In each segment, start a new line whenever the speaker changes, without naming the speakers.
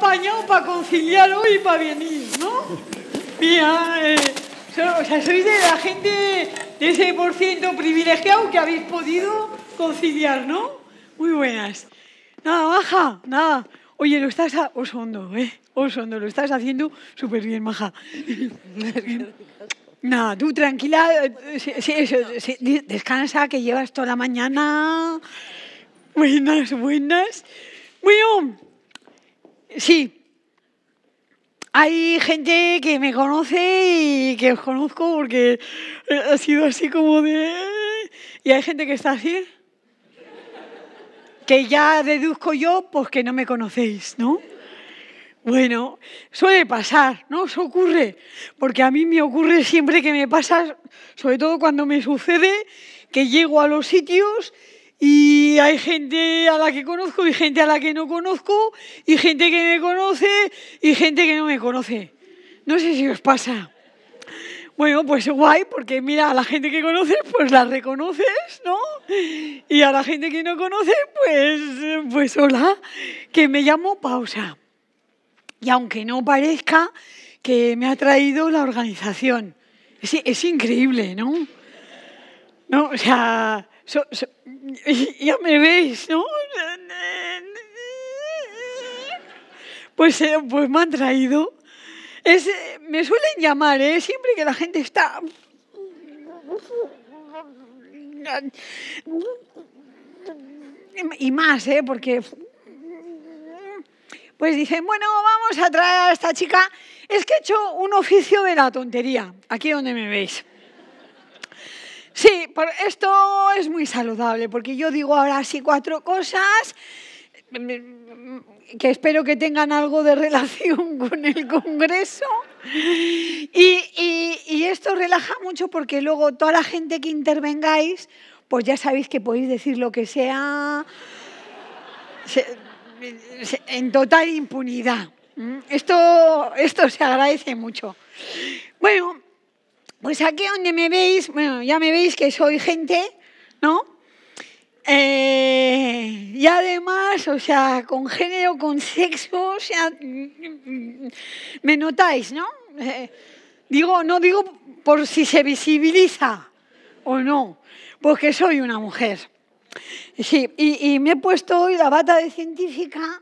para conciliar hoy y para venir, ¿no? Mira, eh, o sea, sois de la gente de ese por ciento privilegiado que habéis podido conciliar, ¿no? Muy buenas. Nada, baja, nada. Oye, lo estás ¿eh? lo estás haciendo súper bien, maja. Nada, tú tranquila, eh, descansa que llevas toda la mañana. Buenas, buenas. Bueno, Sí. Hay gente que me conoce y que os conozco porque eh, ha sido así como de... Eh". Y hay gente que está así, que ya deduzco yo porque no me conocéis, ¿no? Bueno, suele pasar, ¿no? se ocurre, porque a mí me ocurre siempre que me pasa, sobre todo cuando me sucede, que llego a los sitios y hay gente a la que conozco y gente a la que no conozco y gente que me conoce y gente que no me conoce. No sé si os pasa. Bueno, pues guay, porque mira, a la gente que conoces, pues la reconoces, ¿no? Y a la gente que no conoce pues, pues hola, que me llamo Pausa. Y aunque no parezca, que me ha traído la organización. Es, es increíble, ¿no? ¿no? O sea, ya me veis, ¿no? Pues, eh, pues me han traído. Eh, me suelen llamar, ¿eh? Siempre que la gente está... Y más, ¿eh? Porque... Pues dicen, bueno, vamos a traer a esta chica. Es que he hecho un oficio de la tontería, aquí donde me veis. Sí, esto es muy saludable, porque yo digo ahora sí cuatro cosas mm, mm, que espero que tengan algo de relación con el Congreso. Y, esto relaja mucho porque luego toda la gente que intervengáis, pues ya sabéis que podéis decir lo que sea en total impunidad. Mm, esto, esto se agradece mucho. Bueno, pues aquí donde me veis, bueno, ya me veis que soy gente, ¿no? Eh, y además, o sea, con género, con sexo, o sea, me notáis, ¿no? Eh, digo, no digo por si se visibiliza o no, porque soy una mujer. Sí, y me he puesto hoy la bata de científica,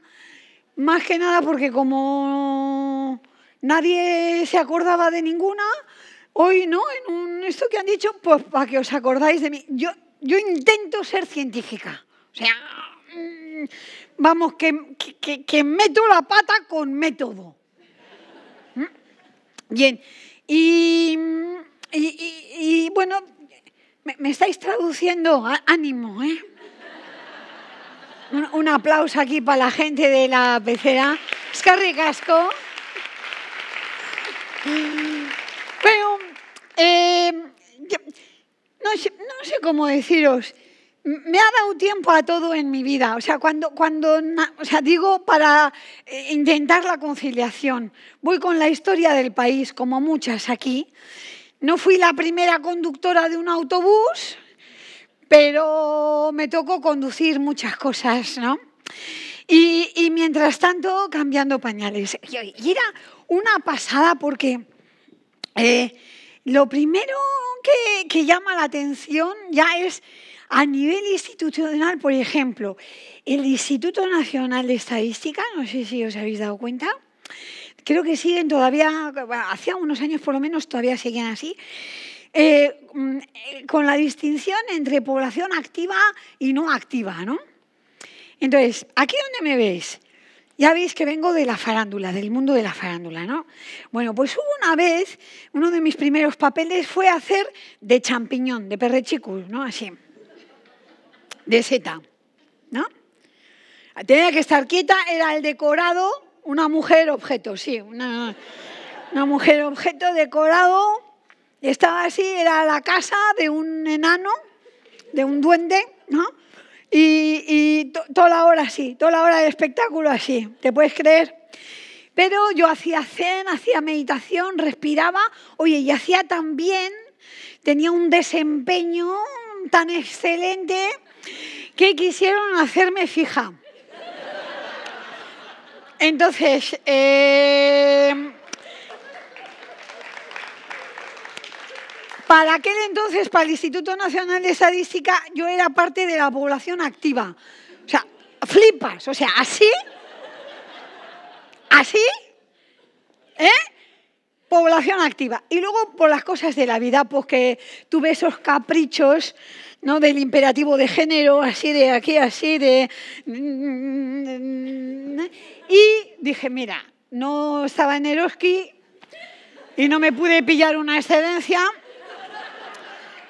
más que nada porque como nadie se acordaba de ninguna, hoy, ¿no? En esto que han dicho, pues para que os acordáis de mí. Yo, yo intento ser científica. O sea, mm, vamos, que, meto la pata con método. ¿Mm? Bien. Y, bueno, me, estáis traduciendo, ánimo, ¿eh? Un, aplauso aquí para la gente de la pecera. Es que eh, no, sé, cómo deciros me ha dado tiempo a todo en mi vida. O sea, cuando, cuando o sea, digo para eh, intentar la conciliación, voy con la historia del país, como muchas aquí. No fui la primera conductora de un autobús, pero me tocó conducir muchas cosas, ¿no? Y, y mientras tanto, cambiando pañales. Y era una pasada porque... Eh, lo primero que, llama la atención ya es a nivel institucional, por ejemplo, el Instituto Nacional de Estadística, no sé si os habéis dado cuenta, creo que siguen todavía, hacía unos años por lo menos todavía siguen así, eh, mm, eh, con la distinción entre población activa y no activa, ¿no? Entonces, aquí donde me veis, ya veis que vengo de la farándula, del mundo de la farándula, ¿no? Bueno, pues una vez, uno de mis primeros papeles fue hacer de champiñón, de perrechicus, ¿no? Así, de seta, ¿no? Tenía que estar quieta, era el decorado, una mujer objeto, sí, una, una mujer objeto decorado, estaba así, era la casa de un enano, de un duende, ¿no? Y, toda la hora así, toda la hora de espectáculo así, ¿te puedes creer? Pero yo hacía zen, hacía meditación, respiraba, oye, y hacía tan bien, tenía un desempeño tan excelente que quisieron hacerme fija. Entonces, eh, Para aquel entonces, para el Instituto Nacional de Estadística, yo era parte de la población activa. O sea, flipas, o sea, así, así, ¿eh? Población activa. Y luego por las cosas de la vida, porque pues tuve esos caprichos, Del imperativo de género, así de aquí, así de... Y dije, mira, no estaba en el y no me pude pillar una excedencia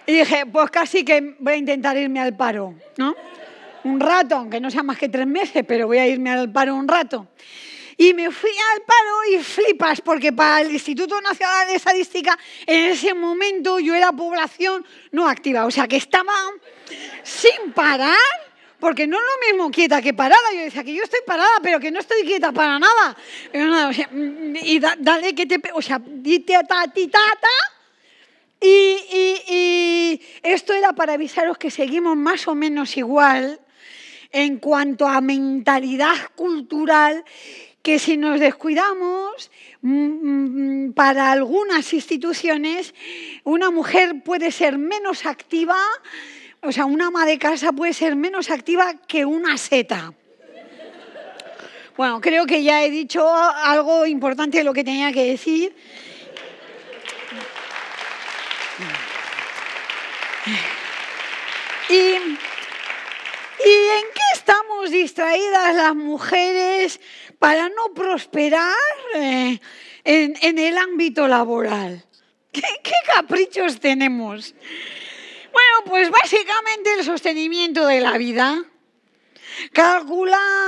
y dije, pues casi que voy a intentar irme al paro, ¿no? Un rato, aunque no sea más que tres meses, pero voy a irme al paro un rato. Y me fui al paro y flipas, porque para el Instituto Nacional de Estadística en ese momento yo era población no activa, o sea que estaba sin parar, porque no es lo mismo quieta que parada. Yo decía que yo estoy parada, pero que no estoy quieta para nada. Y, mm, mm, dale que te... O sea, dite a y, esto era para avisaros que seguimos más o menos igual en cuanto a mentalidad cultural que si nos descuidamos, mm, mm, para algunas instituciones, una mujer puede ser menos activa, o sea, una ama de casa puede ser menos activa que una seta. Bueno, creo que ya he dicho algo importante de lo que tenía que decir. ¿Y, en qué estamos distraídas las mujeres para no prosperar eh, en, el ámbito laboral? qué caprichos tenemos? Bueno, pues básicamente el sostenimiento de la vida calcular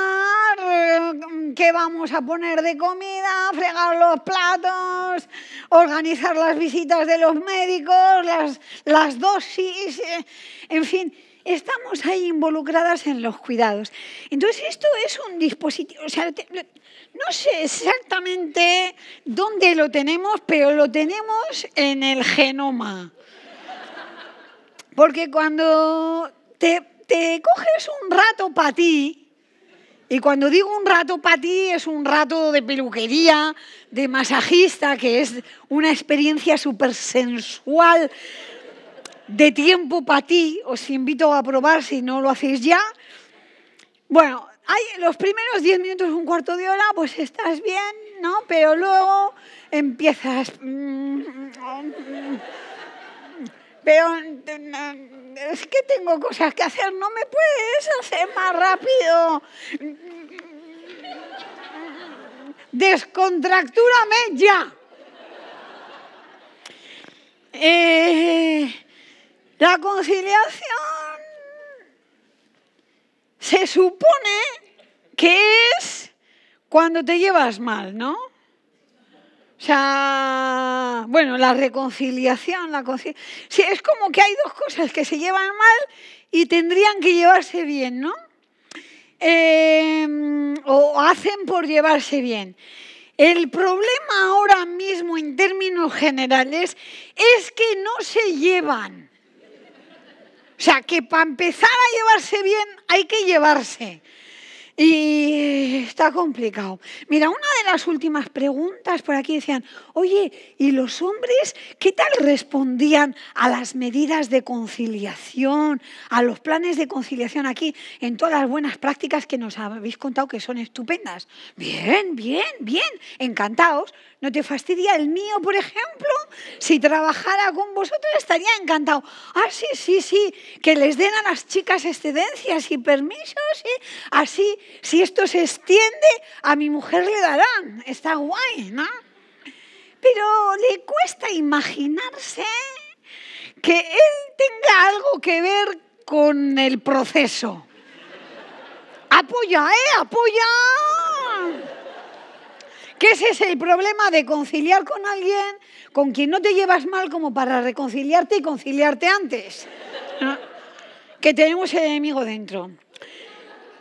qué vamos a poner de comida, fregar los platos, organizar las visitas de los médicos, las, las dosis, eh, en fin, estamos ahí involucradas en los cuidados. Entonces esto es un dispositivo, o sea, no sé exactamente dónde lo tenemos, pero lo tenemos en el genoma. Porque cuando te te coges un rato para ti, y cuando digo un rato para ti es un rato de peluquería, de masajista, que es una experiencia súper sensual de tiempo para ti, os invito a probar si no lo hacéis ya. Bueno, hay los primeros diez minutos, un cuarto de hora, pues estás bien, ¿no? Pero luego empiezas... Mm, mm, mm, pero es que tengo cosas que hacer, no me puedes hacer más rápido. Descontractúrame ya. Eh, la conciliación se supone que es cuando te llevas mal, ¿no? sea, bueno, la reconciliación, la conciencia. es como que hay dos cosas que se llevan mal y tendrían que llevarse bien, ¿no? Em, o hacen por llevarse bien. El problema ahora mismo en términos generales es que no se llevan. O sea, que para empezar a llevarse bien hay que llevarse. Y está complicado. Mira, una de las últimas preguntas por aquí decían, oye, ¿y los hombres qué tal respondían a las medidas de conciliación, a los planes de conciliación aquí, en todas las buenas prácticas que nos habéis contado que son estupendas? Bien, bien, bien, encantados. ¿No te fastidia el mío, por ejemplo? Si trabajara con vosotros estaría encantado. Ah, sí, sí, sí, que les den a las chicas excedencias y permisos. ¿eh? Así, si esto se extiende, a mi mujer le darán. Está guay, ¿no? Pero le cuesta imaginarse que él tenga algo que ver con el proceso. Apoya, ¿eh? Apoya que ese es el problema de conciliar con alguien con quien no te llevas mal como para reconciliarte y conciliarte antes. Que tenemos el enemigo dentro.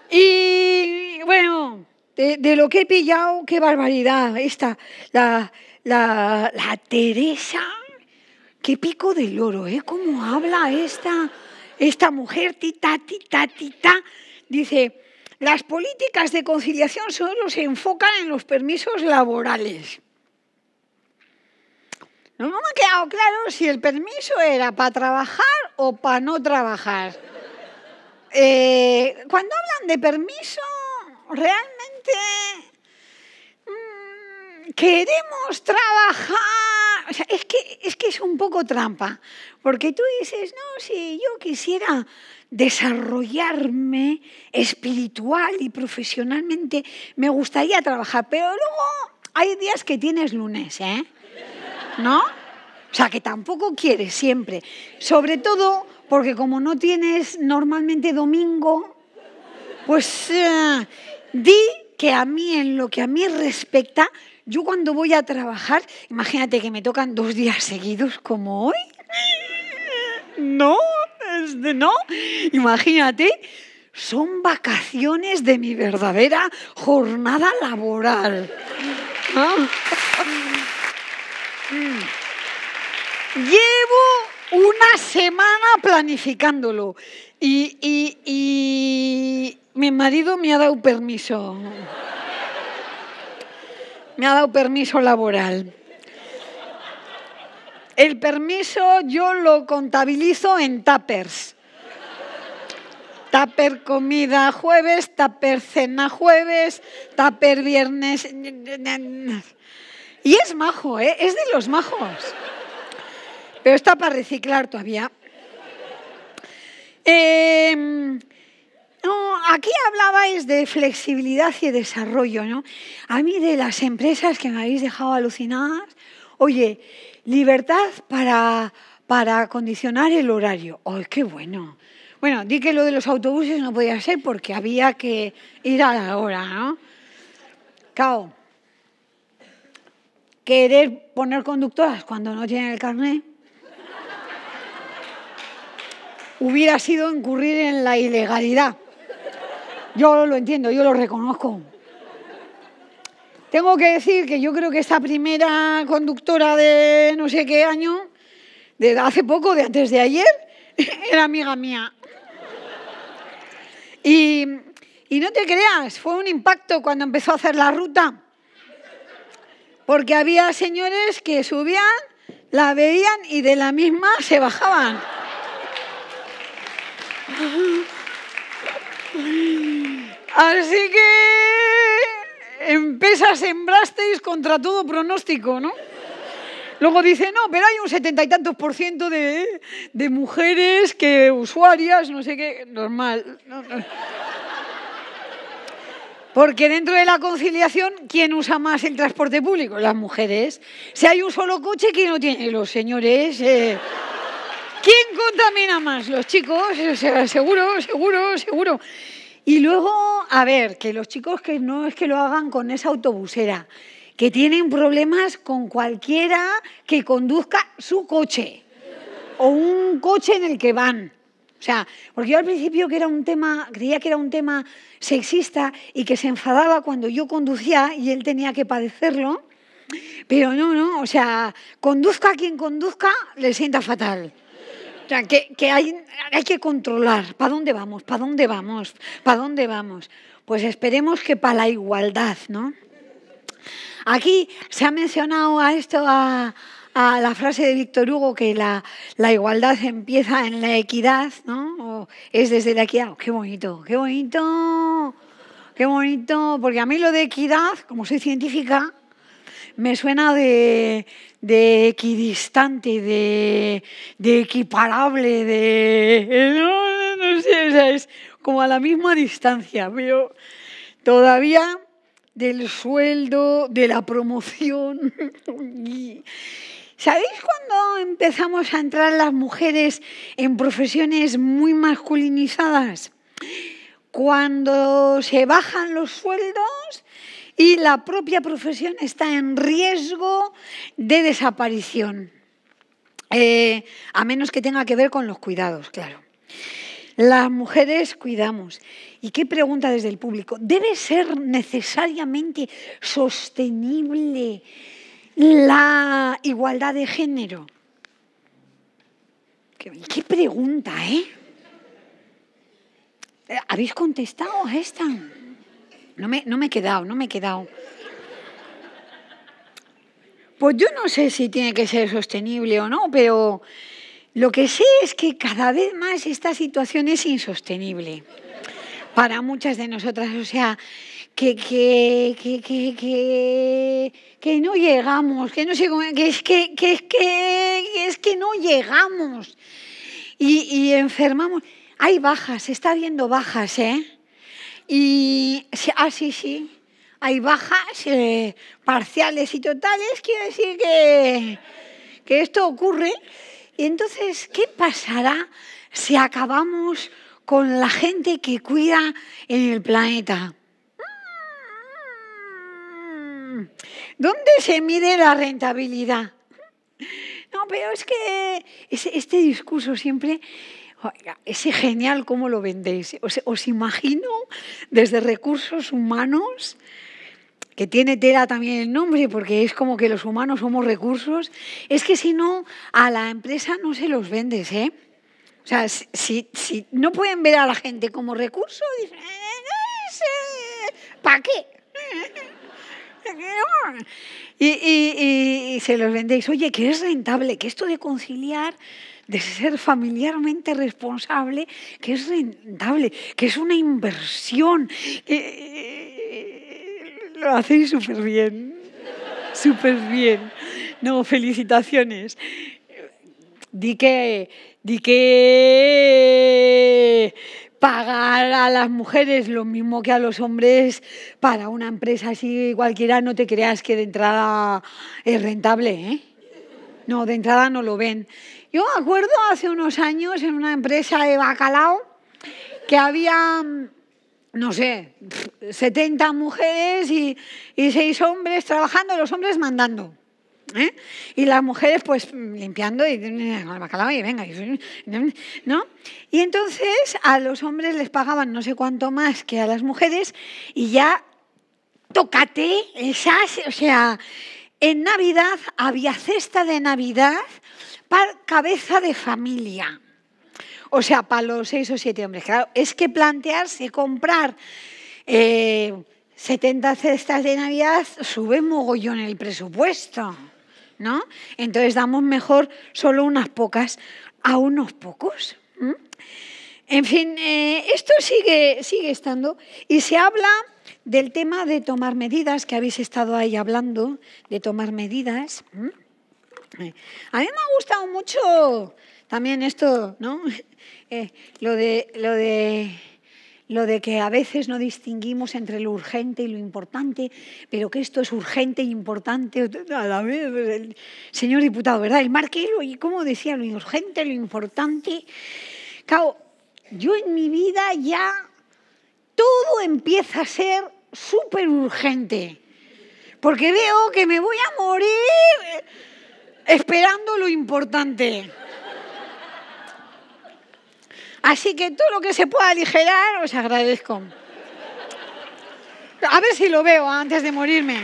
Y bueno, de, lo que he pillado, qué barbaridad. Esta, la, la, la Teresa, qué pico de loro, ¿eh? ¿Cómo habla esta, esta mujer, tita, tita, tita? Dice, las políticas de conciliación solo se enfocan en los permisos laborales. No me ha quedado claro si el permiso era para trabajar o para no trabajar. Eh, cuando hablan de permiso, realmente queremos trabajar. O sea, es que, es que es un poco trampa, porque tú dices, no, si yo quisiera desarrollarme espiritual y profesionalmente, me gustaría trabajar, pero luego hay días que tienes lunes, ¿eh? ¿No? O sea, que tampoco quieres siempre. Sobre todo porque como no tienes normalmente domingo, pues eh, di que a mí, en lo que a mí respecta, yo cuando voy a trabajar, imagínate que me tocan dos días seguidos como hoy. No, no. Imagínate, son vacaciones de mi verdadera jornada laboral. Ah. Llevo una semana planificándolo y mi marido me ha dado permiso me ha dado permiso laboral. El permiso yo lo contabilizo en tuppers. Taper comida jueves, taper cena jueves, taper viernes. Y es majo, ¿eh? es de los majos. Pero está para reciclar todavía. Eh, no, aquí hablabais de flexibilidad y desarrollo, ¿no? A mí de las empresas que me habéis dejado alucinadas, oye, libertad para, para condicionar el horario. ¡Ay, qué bueno! Bueno, di que lo de los autobuses no podía ser porque había que ir a la hora, ¿no? Cao. Querer poner conductoras cuando no tienen el carnet hubiera sido incurrir en la ilegalidad. Yo lo entiendo, yo lo reconozco. Tengo que decir que yo creo que esta primera conductora de no sé qué año, de hace poco, de antes de ayer, era amiga mía. Y, y no te creas, fue un impacto cuando empezó a hacer la ruta. Porque había señores que subían, la veían y de la misma se bajaban. Así que en sembrasteis contra todo pronóstico, ¿no? Luego dice, no, pero hay un setenta y tantos por ciento de, de, mujeres que usuarias, no sé qué, normal. Porque dentro de la conciliación, ¿quién usa más el transporte público? Las mujeres. Si hay un solo coche, ¿quién lo tiene? Los señores. Eh. ¿Quién contamina más? Los chicos, seguro, seguro, seguro. Y luego, a ver, que los chicos que no es que lo hagan con esa autobusera, que tienen problemas con cualquiera que conduzca su coche o un coche en el que van. O sea, porque yo al principio que era un tema, creía que era un tema sexista y que se enfadaba cuando yo conducía y él tenía que padecerlo. Pero no, no, o sea, conduzca quien conduzca, le sienta fatal. O sea, que, hay, que controlar. ¿Para dónde vamos? ¿Para dónde vamos? ¿Para dónde vamos? Pues esperemos que para la igualdad, ¿no? Aquí se ha mencionado a esto, a, la frase de Víctor Hugo que la, igualdad empieza en la equidad, ¿no? O es desde la equidad. Oh, ¡Qué bonito! ¡Qué bonito! ¡Qué bonito! Porque a mí lo de equidad, como soy científica, me suena de, equidistante, de, equiparable, de... No, sé, es como a la misma distancia, pero todavía del sueldo, de la promoción. ¿Sabéis cuando empezamos a entrar las mujeres en profesiones muy masculinizadas? Cuando se bajan los sueldos y la propia profesión está en riesgo de desaparición, eh, a menos que tenga que ver con los cuidados, claro. Las mujeres cuidamos. ¿Y qué pregunta desde el público? ¿Debe ser necesariamente sostenible la igualdad de género? ¿Qué, qué pregunta, eh? ¿Habéis contestado a esta? No me, no me he quedado, no me he quedado. Pues yo no sé si tiene que ser sostenible o no, pero lo que sé es que cada vez más esta situación es insostenible para muchas de nosotras. O sea, que, que, no llegamos, que no sé que es que, es que, no llegamos y, y enfermamos. Hay bajas, se está viendo bajas, ¿eh? Y, ah, sí, sí, hay bajas eh, parciales y totales, quiere decir que, que esto ocurre. Y entonces, ¿qué pasará si acabamos con la gente que cuida en el planeta? Mm. ¿Dónde se mide la rentabilidad? No, pero es que este discurso siempre es ese genial, ¿cómo lo vendéis? Os, imagino desde recursos humanos, que tiene tela también el nombre, porque es como que los humanos somos recursos. Es que si no, a la empresa no se los vendes, ¿eh? O sea, si, no pueden ver a la gente como recurso, ¿para qué? Y, y se los vendéis. Oye, que es rentable, que esto de conciliar de ser familiarmente responsable, que es rentable, que es una inversión. Eh, lo hacéis súper bien, súper bien. No, felicitaciones. Di que, di que pagar a las mujeres lo mismo que a los hombres para una empresa así cualquiera, no te creas que de entrada es rentable, ¿eh? No, de entrada no lo ven. Yo me acuerdo hace unos años en una empresa de bacalao que había, mm, no sé, 70 mujeres y, 6 hombres trabajando, los hombres mandando. ¿eh? Y las mujeres pues limpiando y el bacalao y venga, ¿no? Y entonces a los hombres les pagaban no sé cuánto más que a las mujeres y ya tócate esas, o sea, en Navidad había cesta de Navidad para cabeza de familia. O sea, para los seis o siete hombres. Claro, es que plantearse comprar 70 eh, cestas de Navidad sube mogollón el presupuesto, ¿no? Entonces damos mejor solo unas pocas a unos pocos. En fin, eh, esto sigue, sigue estando y se habla del tema de tomar medidas, que habéis estado ahí hablando, de tomar medidas, eh, a mí me ha gustado mucho también esto, ¿no? Eh, lo, de, lo, de, lo de que a veces no distinguimos entre lo urgente y lo importante, pero que esto es urgente e importante a la vez, pues, señor diputado, ¿verdad? El marquero, y cómo decía, lo urgente, lo importante. Claro, yo en mi vida ya todo empieza a ser súper urgente, porque veo que me voy a morir esperando lo importante. Así que todo lo que se pueda aligerar os agradezco. A ver si lo veo antes de morirme.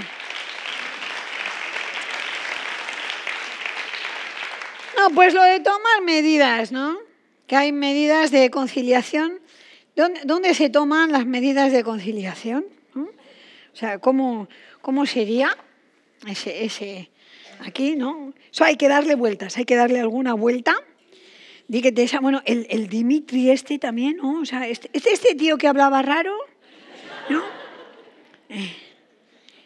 No, pues lo de tomar medidas, ¿no? Que hay medidas de conciliación. ¿Dónde, dónde se toman las medidas de conciliación? O sea, ¿cómo, sería ese, ese, aquí, no? Eso hay que darle vueltas, hay que darle alguna vuelta. Dígate bueno, el, Dimitri este también, ¿no? O sea, este, este, este tío que hablaba raro, ¿no? Eh,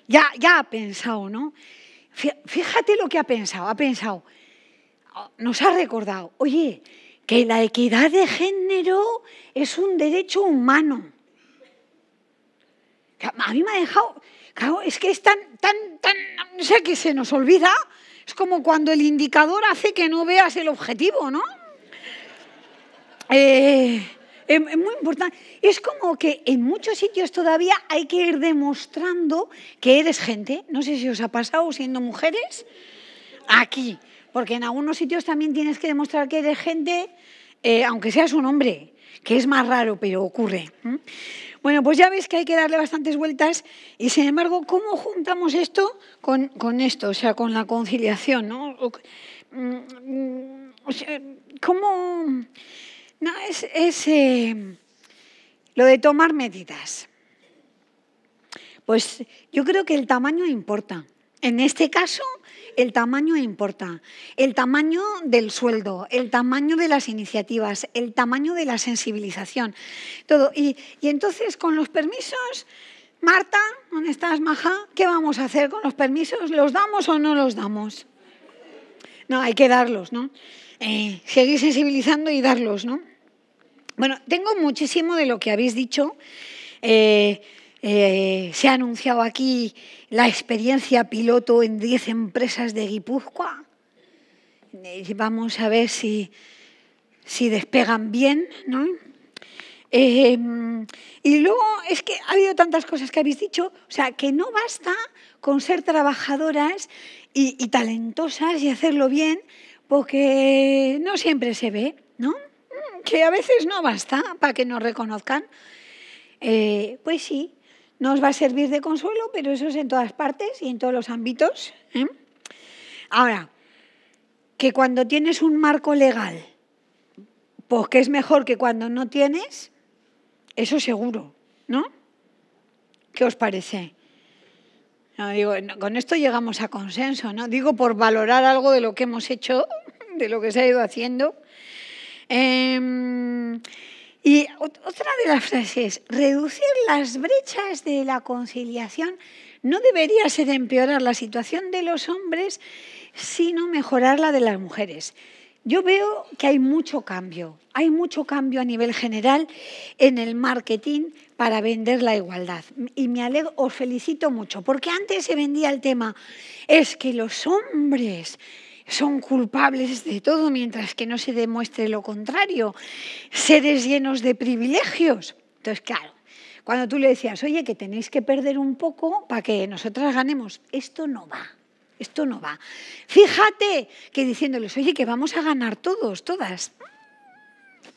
ya, ya ha pensado, ¿no? Fíjate lo que ha pensado, ha pensado, nos ha recordado, oye, que la equidad de género es un derecho humano a mí me ha dejado, claro, es que es tan, tan, tan, no sé, que se nos olvida. Es como cuando el indicador hace que no veas el objetivo, ¿no? Eh, es muy importante. Es como que en muchos sitios todavía hay que ir demostrando que eres gente. No sé si os ha pasado siendo mujeres aquí, porque en algunos sitios también tienes que demostrar que eres gente, eh, aunque seas un hombre, que es más raro, pero ocurre. Bueno, pues ya ves que hay que darle bastantes vueltas y sin embargo, ¿cómo juntamos esto con, esto? O sea, con la conciliación, ¿no? Mm, ¿cómo...? No, es, eh, lo de tomar medidas. Pues yo creo que el tamaño importa. En este caso, el tamaño importa, el tamaño del sueldo, el tamaño de las iniciativas, el tamaño de la sensibilización, todo. Y, entonces con los permisos, Marta, ¿dónde estás, Maja? ¿Qué vamos a hacer con los permisos? ¿Los damos o no los damos? No, hay que darlos, ¿no? Eh, seguir sensibilizando y darlos, ¿no? Bueno, tengo muchísimo de lo que habéis dicho. Eh, eh, se ha anunciado aquí la experiencia piloto en 10 empresas de Guipúzcoa. Eh, vamos a ver si, si despegan bien, ¿no? Em, y luego es que ha habido tantas cosas que habéis dicho, o sea, que no basta con ser trabajadoras y, talentosas y hacerlo bien, porque no siempre se ve, ¿no? Mm, que a veces no basta para que nos reconozcan. Eh, pues sí, no os va a servir de consuelo, pero eso es en todas partes y en todos los ámbitos. ¿eh? Ahora, que cuando tienes un marco legal, pues que es mejor que cuando no tienes, eso seguro, ¿no? ¿Qué os parece? con esto llegamos a consenso, ¿no? Digo, por valorar algo de lo que hemos hecho, de lo que se ha ido haciendo. Em, y otra de las frases, reducir las brechas de la conciliación no debería ser empeorar la situación de los hombres, sino mejorar la de las mujeres. Yo veo que hay mucho cambio, hay mucho cambio a nivel general en el marketing para vender la igualdad. Y me alegro, os felicito mucho, porque antes se vendía el tema, es que los hombres son culpables de todo mientras que no se demuestre lo contrario, seres llenos de privilegios. Entonces, claro, cuando tú le decías, oye, que tenéis que perder un poco para que nosotras ganemos, esto no va. Esto no va. Fíjate que diciéndoles, oye, que vamos a ganar todos, todas.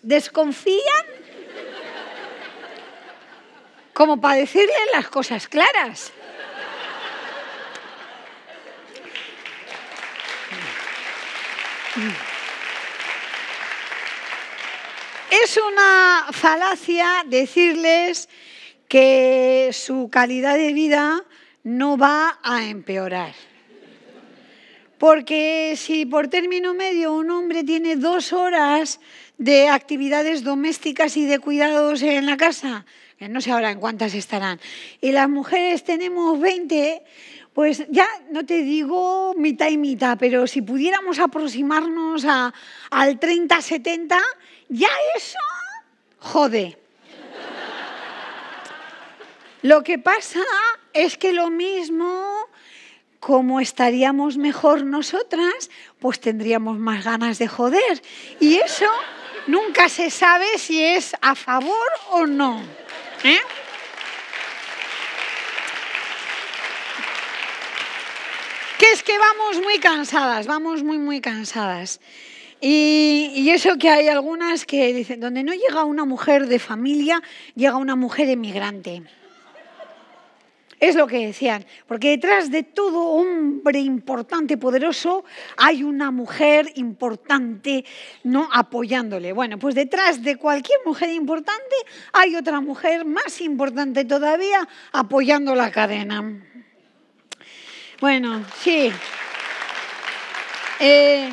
¿Desconfían? Como para decirle las cosas claras. Es una falacia decirles que su calidad de vida no va a empeorar. Porque si por término medio un hombre tiene dos horas de actividades domésticas y de cuidados en la casa, no sé ahora en cuántas estarán, y las mujeres tenemos 20, pues ya no te digo mitad y mitad, pero si pudiéramos aproximarnos a, al 30-70, ya eso jode. Lo que pasa es que lo mismo, como estaríamos mejor nosotras, pues tendríamos más ganas de joder. Y eso nunca se sabe si es a favor o no. ¿Eh? es que vamos muy cansadas, vamos muy, muy cansadas. Y, y, eso que hay algunas que dicen, donde no llega una mujer de familia, llega una mujer emigrante. Es lo que decían, porque detrás de todo hombre importante, poderoso, hay una mujer importante no apoyándole. Bueno, pues detrás de cualquier mujer importante hay otra mujer más importante todavía apoyando la cadena. Bueno, sí. Eh,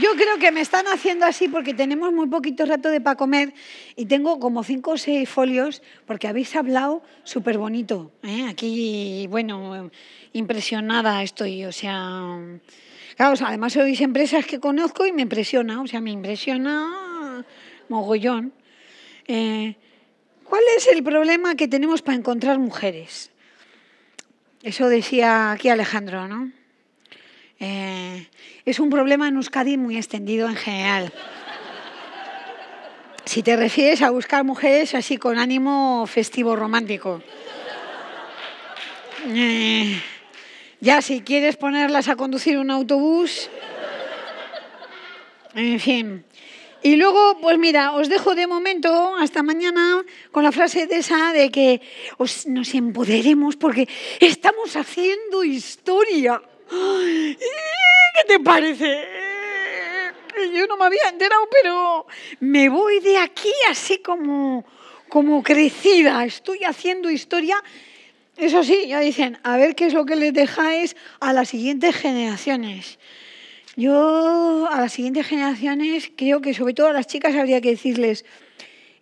yo creo que me están haciendo así porque tenemos muy poquito rato de para comer y tengo como cinco o seis folios porque habéis hablado súper bonito. ¿eh? Aquí, bueno, impresionada estoy, o sea... además sois empresas que conozco y me impresiona, o sea, me impresiona mogollón. Eh, ¿Cuál es el problema que tenemos para encontrar mujeres? Eso decía aquí Alejandro, ¿no? Eh, es un problema en Euskadi muy extendido en general. Si te refieres a buscar mujeres así con ánimo festivo romántico. Eh, ya si quieres ponerlas a conducir un autobús, en fin, y luego, pues mira, os dejo de momento hasta mañana con la frase de esa de que nos empoderemos porque estamos haciendo historia. ¿Qué te parece? Yo no me había enterado, pero me voy de aquí así como, como crecida. Estoy haciendo historia. Eso sí, ya dicen, a ver qué es lo que les dejáis a las siguientes generaciones. Yo a las siguientes generaciones creo que sobre todo a las chicas habría que decirles,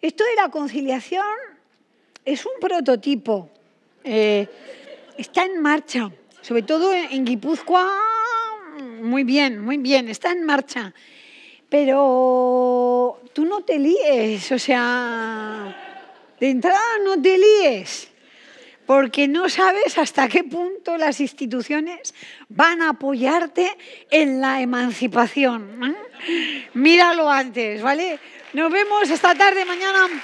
esto de la conciliación es un prototipo, eh, está en marcha, sobre todo en Guipúzcoa, muy bien, muy bien, está en marcha, pero tú no te líes, o sea, de entrada no te líes porque no sabes hasta qué punto las instituciones van a apoyarte en la emancipación. ¿eh? Míralo antes, ¿vale? Nos vemos esta tarde, mañana.